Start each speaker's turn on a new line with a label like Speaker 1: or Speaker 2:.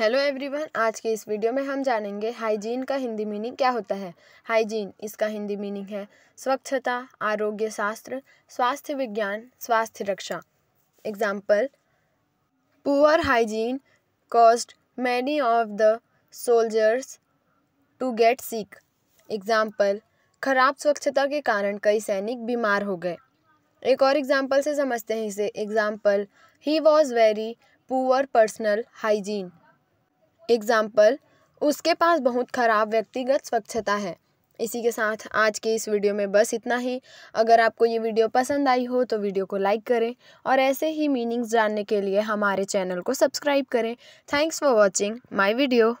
Speaker 1: hello everyone आज के इस वीडियो में हम जानेंगे हाइजीन का हिंदी मीनिंग क्या होता है हाइजीन इसका हिंदी मीनिंग है स्वच्छता आरोग्य शास्त्र स्वास्थ्य विज्ञान स्वास्थ्य रक्षा example poor hygiene caused many of the soldiers to get sick example खराब स्वच्छता के कारण कई सैनिक बीमार हो गए एक और एग्जाम्पल से समझते हैं इसे example he was very poor personal hygiene example उसके पास बहुत ख़राब व्यक्तिगत स्वच्छता है इसी के साथ आज के इस वीडियो में बस इतना ही अगर आपको ये वीडियो पसंद आई हो तो वीडियो को लाइक करें और ऐसे ही मीनिंग्स जानने के लिए हमारे चैनल को सब्सक्राइब करें thanks for watching my video